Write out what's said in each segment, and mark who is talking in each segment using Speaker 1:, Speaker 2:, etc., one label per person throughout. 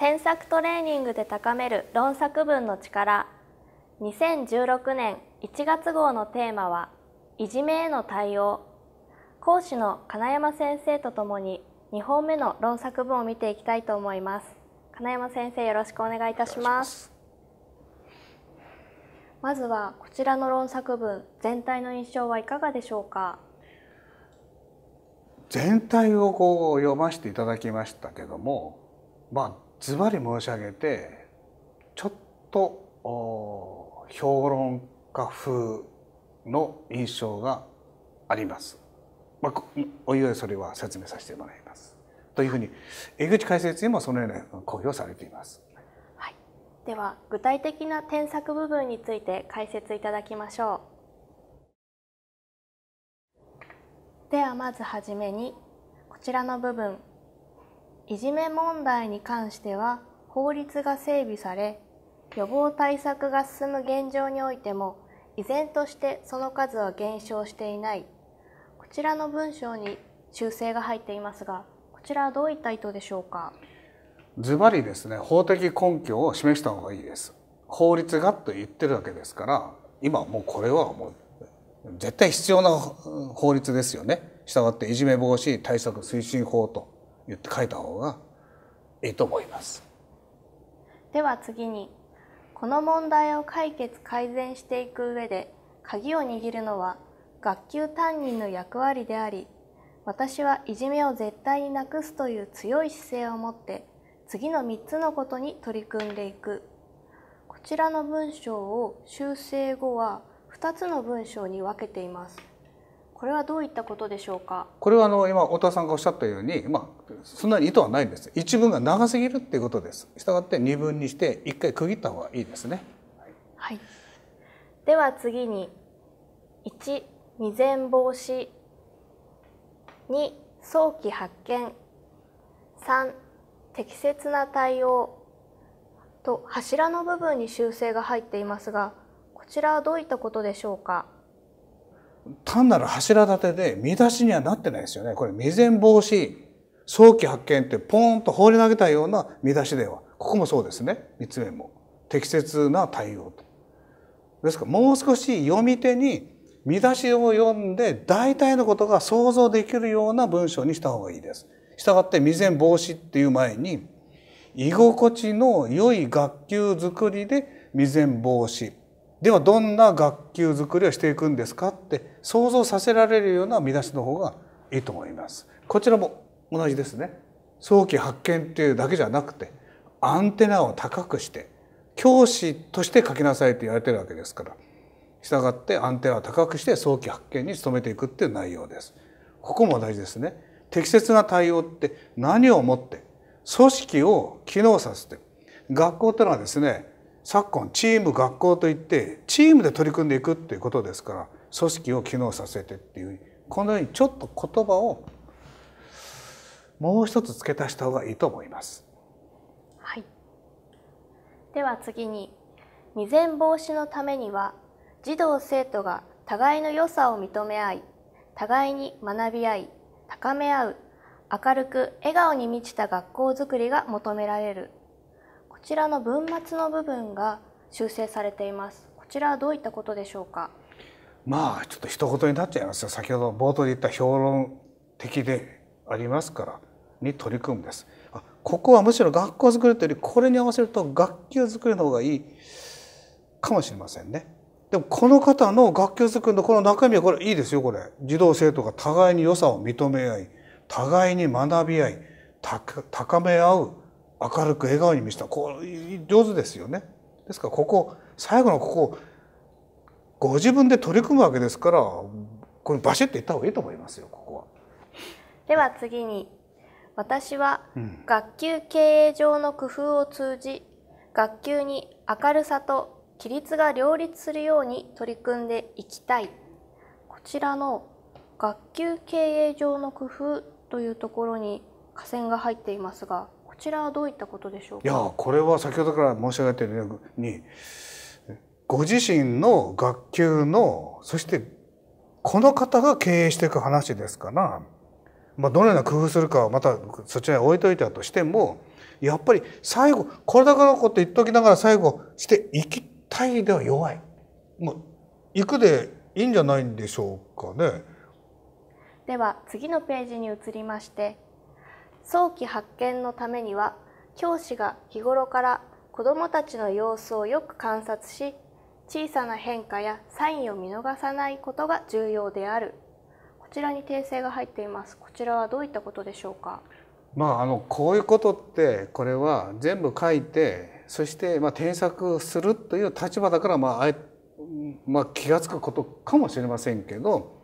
Speaker 1: 添削トレーニングで高める論作文の力2016年1月号のテーマはいじめへの対応講師の金山先生とともに2本目の論作文を見ていきたいと思います金山先生よろしくお願いいたしますまずはこちらの論作文全体の印象はいかがでしょうか
Speaker 2: 全体をこう読ませていただきましたけどもまあズバリ申し上げてちょっと評論家風の印象があります。まあ、おいおいそれは説明させてもらいます。というふうに江口解説にもそのような公表されています。
Speaker 1: はい、では具体的な添削部分について解説いただきましょう。ではまずはじめにこちらの部分いじめ問題に関しては法律が整備され予防対策が進む現状においても依然としてその数は減少していないこちらの文章に修正が入っていますがこちらはどういった意図でしょうか
Speaker 2: ズバリですね法的根拠を示した方がいいです法律がと言ってるわけですから今もうこれはもう絶対必要な法律ですよねしたがっていじめ防止対策推進法と言って書いた方がいいと思います。
Speaker 1: では次にこの問題を解決改善していく上で鍵を握るのは学級担任の役割であり私はいじめを絶対になくすという強い姿勢を持って次の3つのことに取り組んでいくこちらの文章を修正後は2つの文章に分けていますこれはどういったことでしょうか
Speaker 2: これはあの今太田さんがおっしゃったように、まあ、そんなに意図はないんです一文が長すぎるっていうことですしたがって二文にして一回区切った方がいいですね、
Speaker 1: はい、では次に一未然防止二早期発見三適切な対応と柱の部分に修正が入っていますがこちらはどういったことでしょうか
Speaker 2: 単なる柱立てで見出しにはなってないですよね。これ未然防止、早期発見ってポーンと放り投げたような見出しでは、ここもそうですね。3つ目も。適切な対応と。ですからもう少し読み手に見出しを読んで大体のことが想像できるような文章にした方がいいです。したがって未然防止っていう前に居心地の良い学級づくりで未然防止ではどんな学級づくりをしていくんですかって想像させられるような見出しの方がいいと思います。こちらも同じですね。早期発見っていうだけじゃなくてアンテナを高くして教師として書きなさいって言われてるわけですから。従ってアンテナを高くして早期発見に努めていくっていう内容です。ここも大事ですね。適切な対応って何をもって組織を機能させて学校ってのはですね昨今チーム学校といってチームで取り組んでいくっていうことですから組織を機能させてっていうこのようにちょっと言葉をもう一つ付け足した方がい
Speaker 1: いと思います。はい、では次に未然防止のためには児童生徒が互いの良さを認め合い互いに学び合い高め合う明るく笑顔に満ちた学校づくりが求められるちらの文末の部分が修正されていますこちらはどういったことでしょうか
Speaker 2: まあちょっと一言になっちゃいますよ先ほど冒頭で言った評論的でありますからに取り組むんですあここはむしろ学校作りというよりこれに合わせると学級作りの方がいいかもしれませんねでもこの方の学級作りのこの中身はこれいいですよこれ児童生徒が互いに良さを認め合い互いに学び合い高め合う明るく笑顔に見せたこう上手ですよね。ですからここ最後のここご自分で取り組むわけですからこれバシッといった方がいいと思いますよここは。
Speaker 1: では次に私は学級経営上の工夫を通じ、うん、学級に明るさと規律が両立するように取り組んでいきたいこちらの学級経営上の工夫というところに下線が入っていますがちらはどういったことでしょうかいや
Speaker 2: これは先ほどから申し上げているようにご自身の学級のそしてこの方が経営していく話ですから、まあ、どのような工夫するかはまたそちらに置いといたとしてもやっぱり最後これだけのこと言っときながら最後していきたいでは弱い。もう行くでいいんじゃないんでしょうかね。
Speaker 1: では次のページに移りまして早期発見のためには教師が日頃から子どもたちの様子をよく観察し小さな変化やサインを見逃さないことが重要であるこちらに訂正が入っていますこちらはどういったことでしょうか
Speaker 2: まあ、あのこういうことってこれは全部書いてそしてまあ添削するという立場だからまああえ、まあ、気が付くことかもしれませんけど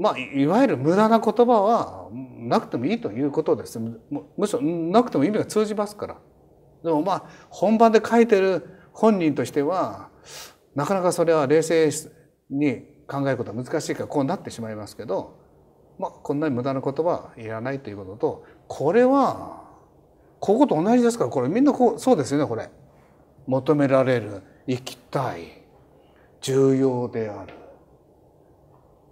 Speaker 2: まあ、いわゆる無駄な言葉はなくてもいいということですむしろなくても意味が通じますからでもまあ本番で書いてる本人としてはなかなかそれは冷静に考えることは難しいからこうなってしまいますけど、まあ、こんなに無駄な言葉はいらないということとこれはここと同じですからこれみんなこうそうですよねこれ。求められる生きたい重要である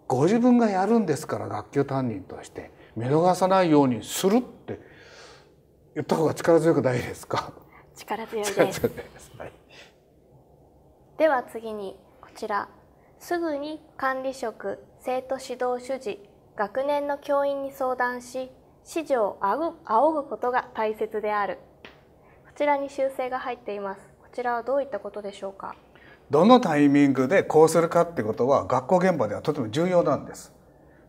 Speaker 2: ご自分がやるんですから学級担任として見逃さないようにするって言った方が力強くないですか
Speaker 1: 力強いですはい、では次にこちらすぐに管理職生徒指導主事学年の教員に相談し指示を仰ぐ仰ぐことが大切であるこちらに修正が入っていますこちらはどういったことでしょうか
Speaker 2: どのタイミングでこうするかってことは学校現場ではとても重要なんです。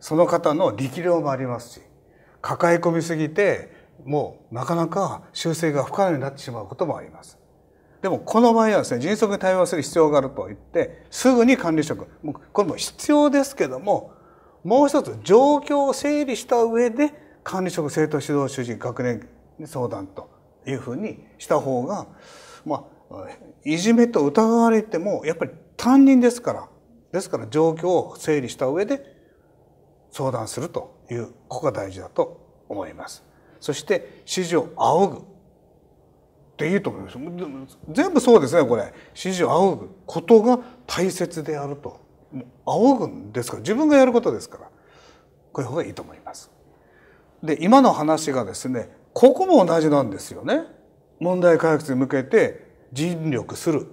Speaker 2: その方の力量もありますし抱え込みすぎてもうなかなか修正が不可能になってしまうこともあります。でもこの場合はですね迅速に対応する必要があると言ってすぐに管理職これも必要ですけどももう一つ状況を整理した上で管理職生徒指導主任学年相談というふうにした方がまあいじめと疑われてもやっぱり担任ですからですから状況を整理した上で相談するというここが大事だと思います。そして指示を仰ぐっていいと思います全部そうですねこれ指示を仰ぐことが大切であると仰ぐんですから自分がやることですからこういう方がいいと思います。で今の話がですねここも同じなんですよね。問題解決に向けて尽力する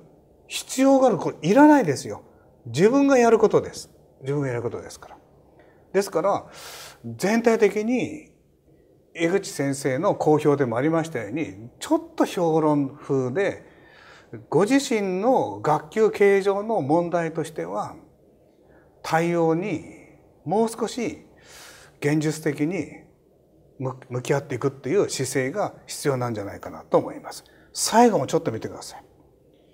Speaker 2: 必要があるこれいらないですよ自分がやることです自分がやることですからですから全体的に江口先生の好評でもありましたようにちょっと評論風でご自身の学級形状の問題としては対応にもう少し現実的に向き合っていくっていう姿勢が必要なんじゃないかなと思います。最後もちょっと見てください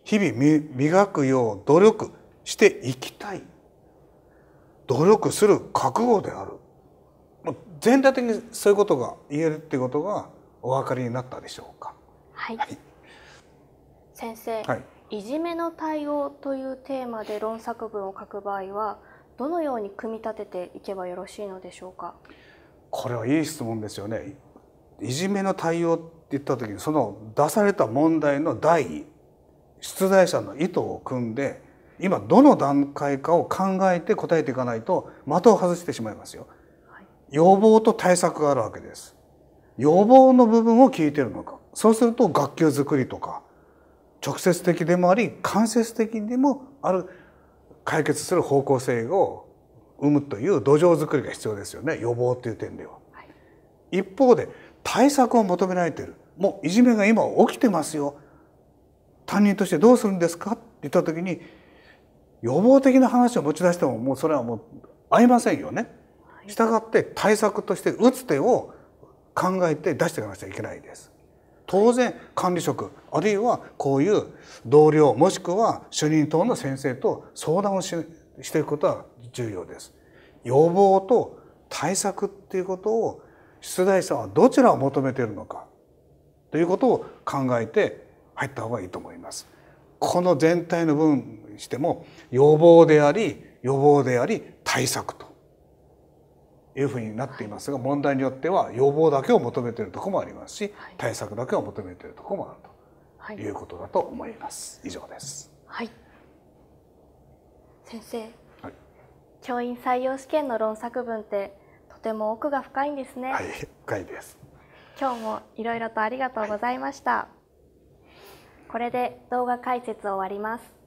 Speaker 2: 日々磨くよう努力していきたい努力する覚悟である全体的にそういうことが言えるっていうことがお分かりになったでしょうか。
Speaker 1: はい、はい、先生、はい、いじめの対応というテーマで論作文を書く場合はどのように組み立てていけばよろしいのでしょうか
Speaker 2: これはいい質問ですよねいじめの対応言った時にその出された問題の第出題者の意図を組んで今どの段階かを考えて答えていかないと的を外してしまいますよ。要望と対策があるわけです。要望の部分を聞いてるのかそうすると学級づくりとか直接的でもあり間接的でもある解決する方向性を生むという土壌づくりが必要ですよね予防という点では。はい、一方で対策を求められているもういじめが今起きてますよ担任としてどうするんですかって言った時に予防的な話を持ち出してももうそれはもう合いませんよね。したがって対策として打つ手を考えて出していかなきゃいけないです。当然管理職あるいはこういう同僚もしくは主任等の先生と相談をししていくことは重要です。予防と対策っていうことを出題者はどちらを求めているのかということを考えて入った方がいいと思います。この全体の分しても予防であり予防であり対策というふうになっていますが問題によっては予防だけを求めているところもありますし対策だけを求めているところもあるということだと思います。以上です。
Speaker 1: はい、先生、はい、教員採用試験の論作文ってとても奥が深いんですね。はい、深いです。今日もいろいろとありがとうございましたこれで動画解説を終わります